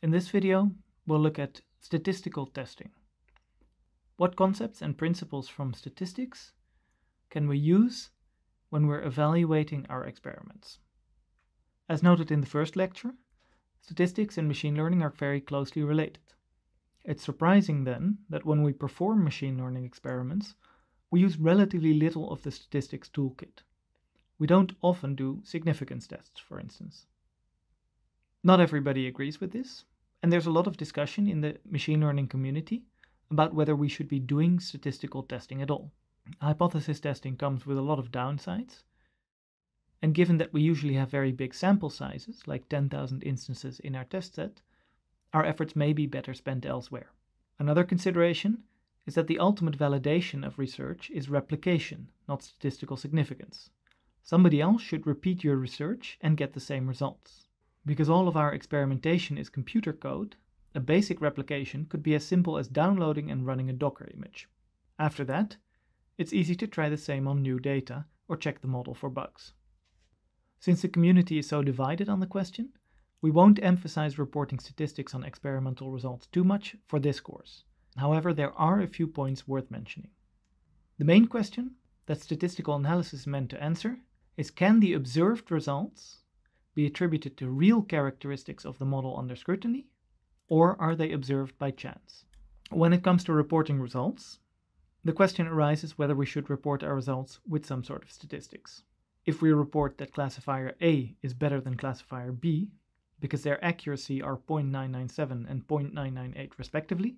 In this video, we'll look at statistical testing. What concepts and principles from statistics can we use when we're evaluating our experiments? As noted in the first lecture, statistics and machine learning are very closely related. It's surprising then that when we perform machine learning experiments, we use relatively little of the statistics toolkit. We don't often do significance tests, for instance. Not everybody agrees with this, and there's a lot of discussion in the machine learning community about whether we should be doing statistical testing at all. Hypothesis testing comes with a lot of downsides, and given that we usually have very big sample sizes, like 10,000 instances in our test set, our efforts may be better spent elsewhere. Another consideration is that the ultimate validation of research is replication, not statistical significance. Somebody else should repeat your research and get the same results. Because all of our experimentation is computer code, a basic replication could be as simple as downloading and running a Docker image. After that, it's easy to try the same on new data or check the model for bugs. Since the community is so divided on the question, we won't emphasize reporting statistics on experimental results too much for this course. However, there are a few points worth mentioning. The main question that statistical analysis is meant to answer is can the observed results be attributed to real characteristics of the model under scrutiny, or are they observed by chance? When it comes to reporting results, the question arises whether we should report our results with some sort of statistics. If we report that classifier A is better than classifier B, because their accuracy are 0.997 and 0.998 respectively,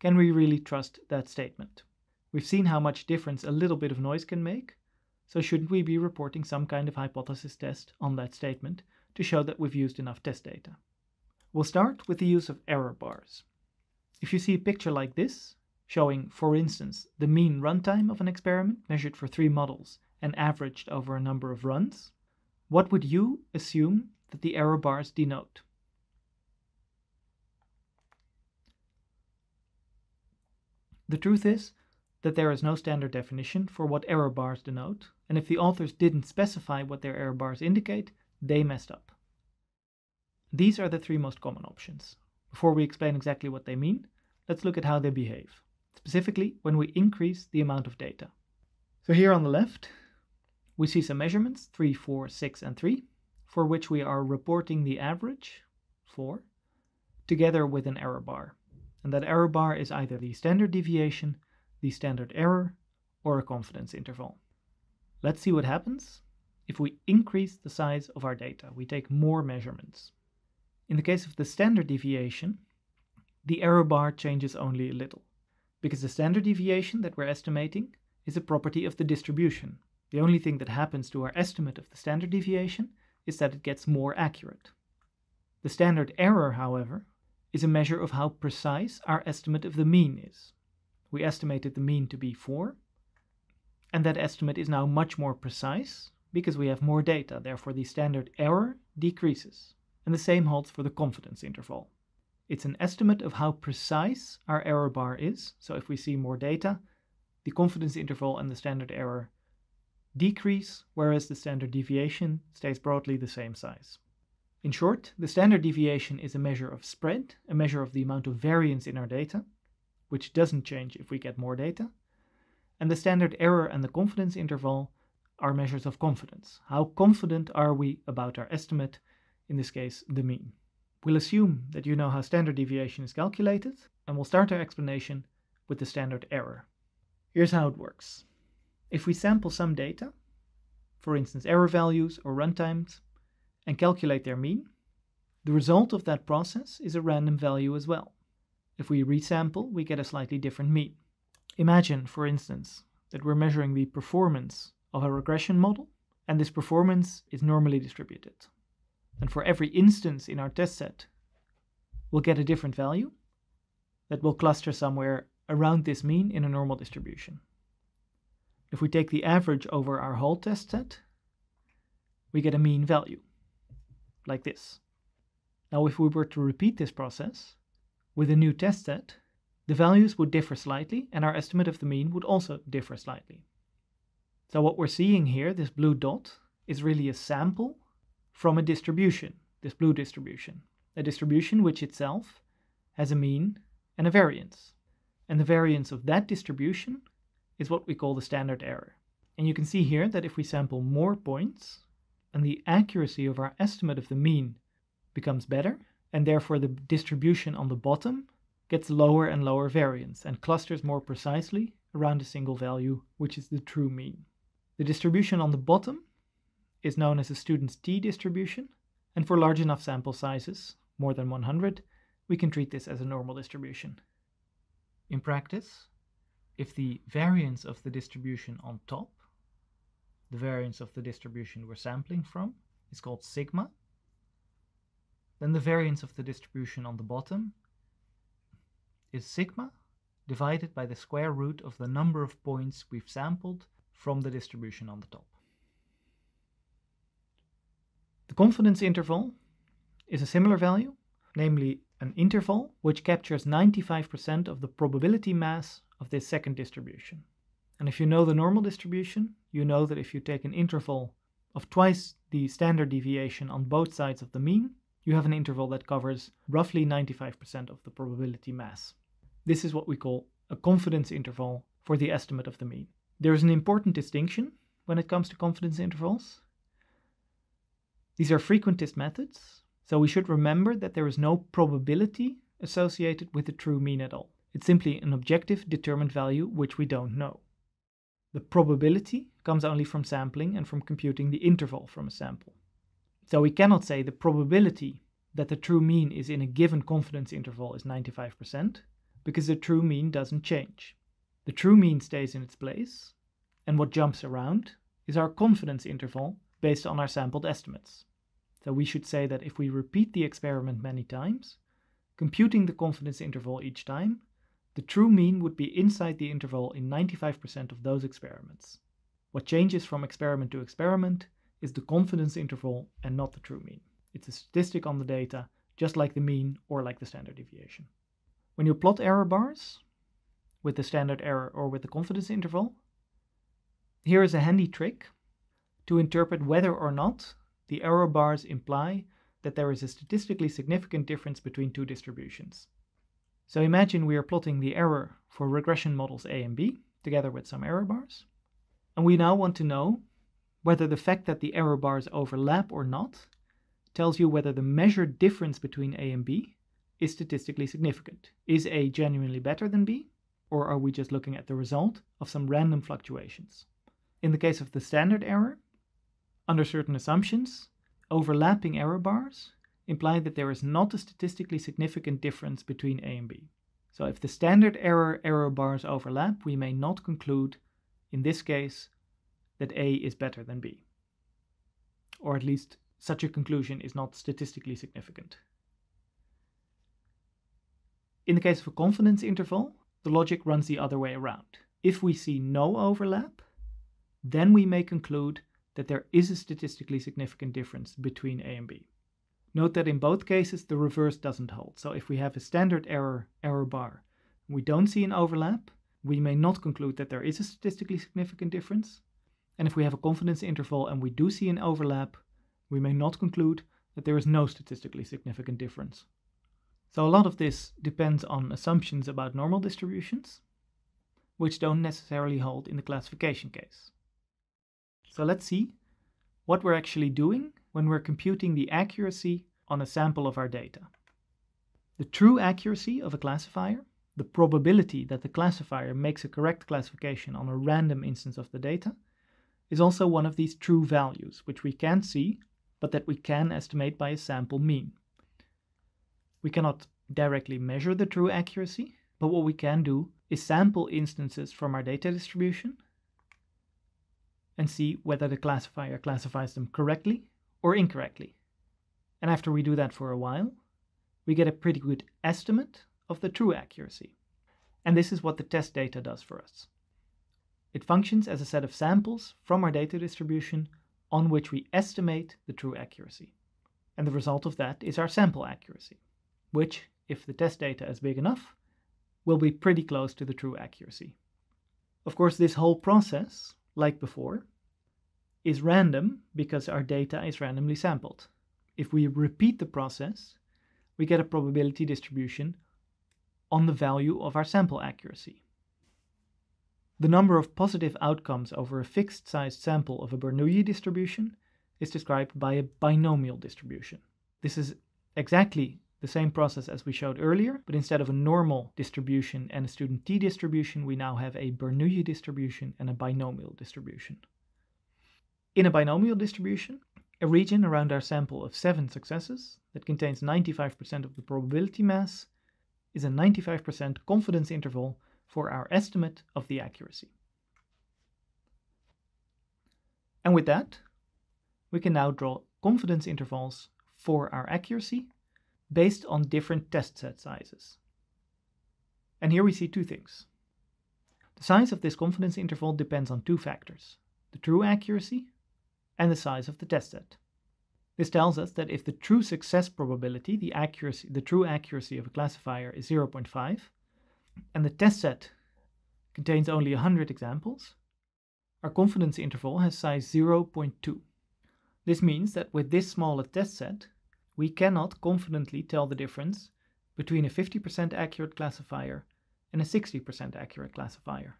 can we really trust that statement? We've seen how much difference a little bit of noise can make, so should not we be reporting some kind of hypothesis test on that statement to show that we've used enough test data. We'll start with the use of error bars. If you see a picture like this, showing, for instance, the mean runtime of an experiment measured for three models and averaged over a number of runs, what would you assume that the error bars denote? The truth is that there is no standard definition for what error bars denote, and if the authors didn't specify what their error bars indicate, they messed up. These are the three most common options. Before we explain exactly what they mean, let's look at how they behave, specifically when we increase the amount of data. So here on the left, we see some measurements, 3, 4, 6, and 3, for which we are reporting the average, 4, together with an error bar. And that error bar is either the standard deviation, the standard error, or a confidence interval. Let's see what happens if we increase the size of our data, we take more measurements. In the case of the standard deviation, the error bar changes only a little, because the standard deviation that we're estimating is a property of the distribution. The only thing that happens to our estimate of the standard deviation is that it gets more accurate. The standard error, however, is a measure of how precise our estimate of the mean is. We estimated the mean to be 4, and that estimate is now much more precise because we have more data, therefore the standard error decreases. And the same holds for the confidence interval. It's an estimate of how precise our error bar is, so if we see more data, the confidence interval and the standard error decrease, whereas the standard deviation stays broadly the same size. In short, the standard deviation is a measure of spread, a measure of the amount of variance in our data, which doesn't change if we get more data, and the standard error and the confidence interval are measures of confidence. How confident are we about our estimate, in this case, the mean? We'll assume that you know how standard deviation is calculated, and we'll start our explanation with the standard error. Here's how it works. If we sample some data, for instance error values or runtimes, and calculate their mean, the result of that process is a random value as well. If we resample, we get a slightly different mean. Imagine, for instance, that we're measuring the performance of a regression model, and this performance is normally distributed. And for every instance in our test set, we'll get a different value that will cluster somewhere around this mean in a normal distribution. If we take the average over our whole test set, we get a mean value, like this. Now if we were to repeat this process with a new test set, the values would differ slightly and our estimate of the mean would also differ slightly. So what we're seeing here, this blue dot, is really a sample from a distribution, this blue distribution, a distribution which itself has a mean and a variance. And the variance of that distribution is what we call the standard error. And you can see here that if we sample more points, and the accuracy of our estimate of the mean becomes better, and therefore the distribution on the bottom gets lower and lower variance and clusters more precisely around a single value, which is the true mean. The distribution on the bottom is known as a student's t-distribution, and for large enough sample sizes, more than 100, we can treat this as a normal distribution. In practice, if the variance of the distribution on top, the variance of the distribution we're sampling from, is called sigma, then the variance of the distribution on the bottom is sigma divided by the square root of the number of points we've sampled from the distribution on the top. The confidence interval is a similar value, namely an interval which captures 95% of the probability mass of this second distribution. And if you know the normal distribution, you know that if you take an interval of twice the standard deviation on both sides of the mean, you have an interval that covers roughly 95% of the probability mass. This is what we call a confidence interval for the estimate of the mean. There is an important distinction when it comes to confidence intervals. These are frequentist methods, so we should remember that there is no probability associated with the true mean at all. It's simply an objective determined value which we don't know. The probability comes only from sampling and from computing the interval from a sample. So we cannot say the probability that the true mean is in a given confidence interval is 95%, because the true mean doesn't change. The true mean stays in its place, and what jumps around is our confidence interval based on our sampled estimates. So we should say that if we repeat the experiment many times, computing the confidence interval each time, the true mean would be inside the interval in 95% of those experiments. What changes from experiment to experiment is the confidence interval and not the true mean. It's a statistic on the data, just like the mean or like the standard deviation. When you plot error bars, with the standard error or with the confidence interval. Here is a handy trick to interpret whether or not the error bars imply that there is a statistically significant difference between two distributions. So imagine we are plotting the error for regression models A and B together with some error bars. And we now want to know whether the fact that the error bars overlap or not tells you whether the measured difference between A and B is statistically significant. Is A genuinely better than B? or are we just looking at the result of some random fluctuations? In the case of the standard error, under certain assumptions, overlapping error bars imply that there is not a statistically significant difference between A and B. So if the standard error error bars overlap, we may not conclude, in this case, that A is better than B. Or at least such a conclusion is not statistically significant. In the case of a confidence interval, the logic runs the other way around. If we see no overlap, then we may conclude that there is a statistically significant difference between A and B. Note that in both cases, the reverse doesn't hold. So if we have a standard error, error bar, we don't see an overlap, we may not conclude that there is a statistically significant difference. And if we have a confidence interval and we do see an overlap, we may not conclude that there is no statistically significant difference. So a lot of this depends on assumptions about normal distributions, which don't necessarily hold in the classification case. So let's see what we're actually doing when we're computing the accuracy on a sample of our data. The true accuracy of a classifier, the probability that the classifier makes a correct classification on a random instance of the data, is also one of these true values, which we can't see, but that we can estimate by a sample mean. We cannot directly measure the true accuracy, but what we can do is sample instances from our data distribution and see whether the classifier classifies them correctly or incorrectly. And after we do that for a while, we get a pretty good estimate of the true accuracy. And this is what the test data does for us. It functions as a set of samples from our data distribution on which we estimate the true accuracy. And the result of that is our sample accuracy which, if the test data is big enough, will be pretty close to the true accuracy. Of course, this whole process, like before, is random because our data is randomly sampled. If we repeat the process, we get a probability distribution on the value of our sample accuracy. The number of positive outcomes over a fixed sized sample of a Bernoulli distribution is described by a binomial distribution. This is exactly the same process as we showed earlier, but instead of a normal distribution and a student t distribution, we now have a Bernoulli distribution and a binomial distribution. In a binomial distribution, a region around our sample of seven successes that contains 95% of the probability mass is a 95% confidence interval for our estimate of the accuracy. And with that, we can now draw confidence intervals for our accuracy based on different test set sizes. And here we see two things. The size of this confidence interval depends on two factors, the true accuracy and the size of the test set. This tells us that if the true success probability, the accuracy, the true accuracy of a classifier is 0.5, and the test set contains only 100 examples, our confidence interval has size 0.2. This means that with this smaller test set, we cannot confidently tell the difference between a 50% accurate classifier and a 60% accurate classifier.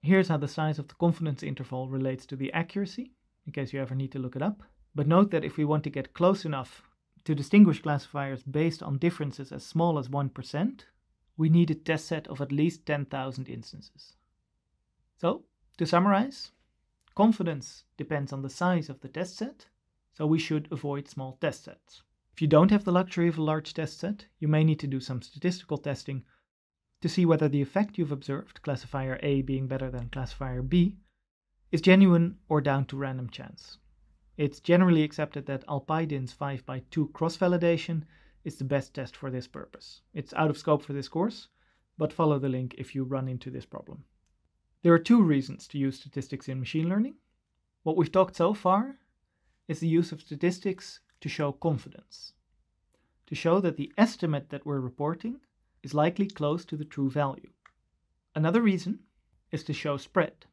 Here's how the size of the confidence interval relates to the accuracy, in case you ever need to look it up. But note that if we want to get close enough to distinguish classifiers based on differences as small as 1%, we need a test set of at least 10,000 instances. So, to summarize, confidence depends on the size of the test set, so we should avoid small test sets. If you don't have the luxury of a large test set, you may need to do some statistical testing to see whether the effect you've observed, classifier A being better than classifier B, is genuine or down to random chance. It's generally accepted that Alpidin's 5x2 cross-validation is the best test for this purpose. It's out of scope for this course, but follow the link if you run into this problem. There are two reasons to use statistics in machine learning. What we've talked so far is the use of statistics to show confidence, to show that the estimate that we're reporting is likely close to the true value. Another reason is to show spread.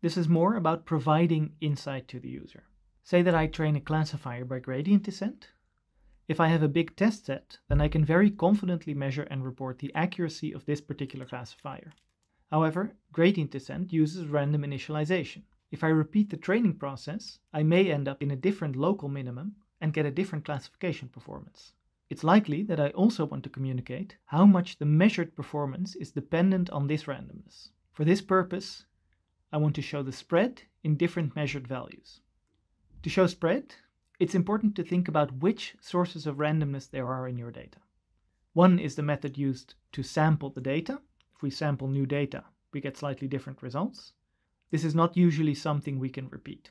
This is more about providing insight to the user. Say that I train a classifier by gradient descent. If I have a big test set, then I can very confidently measure and report the accuracy of this particular classifier. However, gradient descent uses random initialization. If I repeat the training process, I may end up in a different local minimum and get a different classification performance. It's likely that I also want to communicate how much the measured performance is dependent on this randomness. For this purpose, I want to show the spread in different measured values. To show spread, it's important to think about which sources of randomness there are in your data. One is the method used to sample the data. If we sample new data, we get slightly different results. This is not usually something we can repeat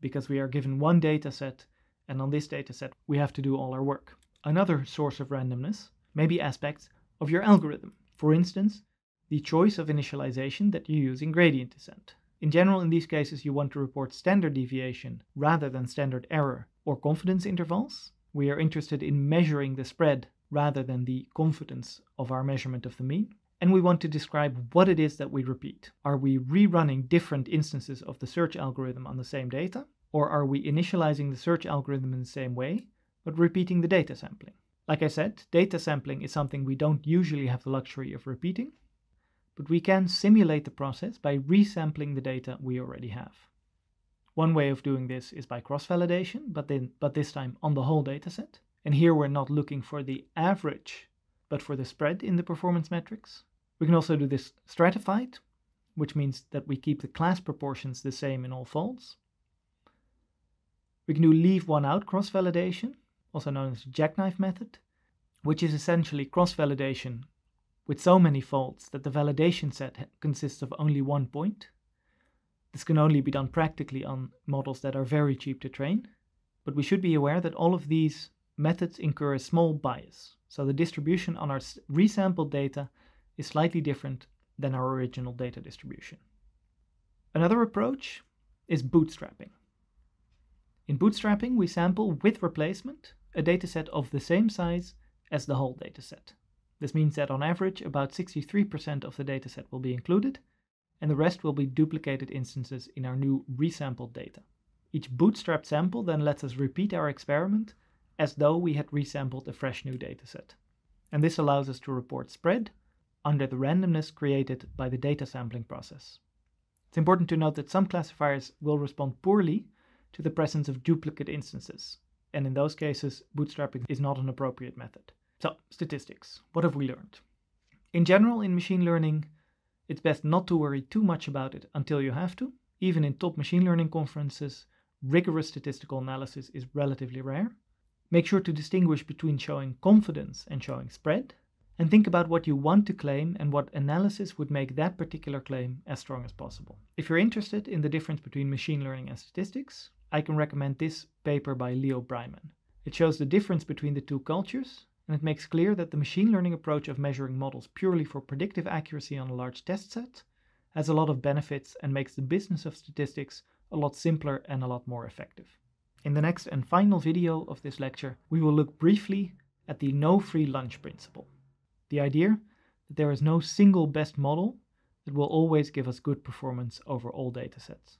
because we are given one data set and on this dataset we have to do all our work. Another source of randomness may be aspects of your algorithm. For instance, the choice of initialization that you use in gradient descent. In general, in these cases, you want to report standard deviation rather than standard error or confidence intervals. We are interested in measuring the spread rather than the confidence of our measurement of the mean. And we want to describe what it is that we repeat. Are we rerunning different instances of the search algorithm on the same data? Or are we initializing the search algorithm in the same way, but repeating the data sampling? Like I said, data sampling is something we don't usually have the luxury of repeating, but we can simulate the process by resampling the data we already have. One way of doing this is by cross-validation, but, then, but this time on the whole dataset. And here we're not looking for the average, but for the spread in the performance metrics. We can also do this stratified, which means that we keep the class proportions the same in all folds, we can do leave one out cross-validation, also known as the jackknife method, which is essentially cross-validation with so many faults that the validation set consists of only one point. This can only be done practically on models that are very cheap to train, but we should be aware that all of these methods incur a small bias, so the distribution on our resampled data is slightly different than our original data distribution. Another approach is bootstrapping. In bootstrapping, we sample with replacement a dataset of the same size as the whole dataset. This means that on average, about 63% of the dataset will be included, and the rest will be duplicated instances in our new resampled data. Each bootstrapped sample then lets us repeat our experiment as though we had resampled a fresh new dataset. And this allows us to report spread under the randomness created by the data sampling process. It's important to note that some classifiers will respond poorly to the presence of duplicate instances. And in those cases, bootstrapping is not an appropriate method. So, statistics. What have we learned? In general, in machine learning, it's best not to worry too much about it until you have to. Even in top machine learning conferences, rigorous statistical analysis is relatively rare. Make sure to distinguish between showing confidence and showing spread, and think about what you want to claim and what analysis would make that particular claim as strong as possible. If you're interested in the difference between machine learning and statistics, I can recommend this paper by Leo Bryman. It shows the difference between the two cultures, and it makes clear that the machine learning approach of measuring models purely for predictive accuracy on a large test set has a lot of benefits and makes the business of statistics a lot simpler and a lot more effective. In the next and final video of this lecture, we will look briefly at the no free lunch principle. The idea that there is no single best model that will always give us good performance over all datasets.